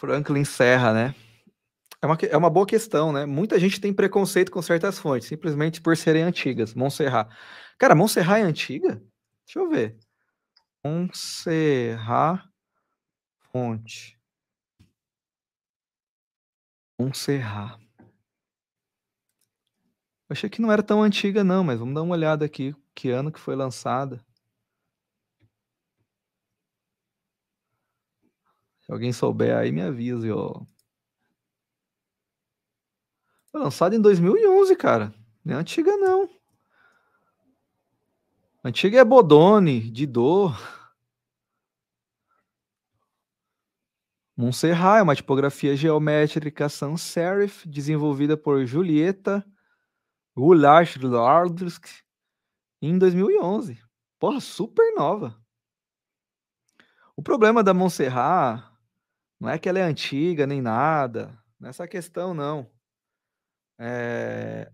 Franklin Serra, né? É uma, é uma boa questão, né? Muita gente tem preconceito com certas fontes, simplesmente por serem antigas. Montserrat. Cara, Montserrat é antiga? Deixa eu ver. Montserrat Fonte. Montserrat. Eu achei que não era tão antiga, não, mas vamos dar uma olhada aqui. Que ano que foi lançada? Se alguém souber aí, me avise, ó. Foi lançado em 2011, cara. Não é antiga, não. Antiga é Bodoni, Didô. Montserrat é uma tipografia geométrica sans serif desenvolvida por Julieta Goulart lardsk em 2011. Porra, super nova. O problema da Montserrat não é que ela é antiga nem nada, nessa é questão não. É...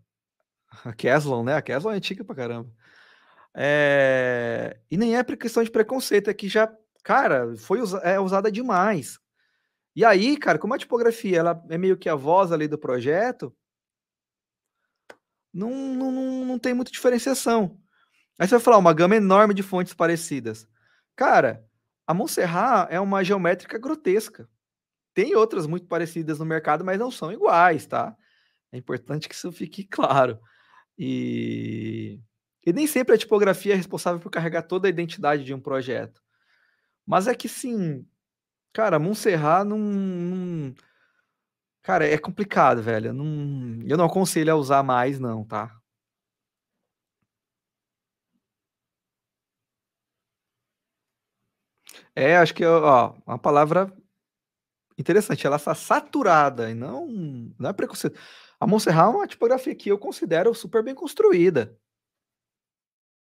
A Keslon, né? A Keslon é antiga pra caramba. É... E nem é questão de preconceito, é que já, cara, foi é usada demais. E aí, cara, como a tipografia ela é meio que a voz ali do projeto, não, não, não, não tem muita diferenciação. Aí você vai falar, uma gama enorme de fontes parecidas. Cara, a Montserrat é uma geométrica grotesca. Tem outras muito parecidas no mercado, mas não são iguais, tá? É importante que isso fique claro. E, e nem sempre a tipografia é responsável por carregar toda a identidade de um projeto. Mas é que sim, cara, Monserrat não. Cara, é complicado, velho. Eu não, eu não aconselho a usar mais, não, tá? É, acho que ó, uma palavra interessante, ela está saturada e não, não é preconceito. A Monserrat é uma tipografia que eu considero super bem construída.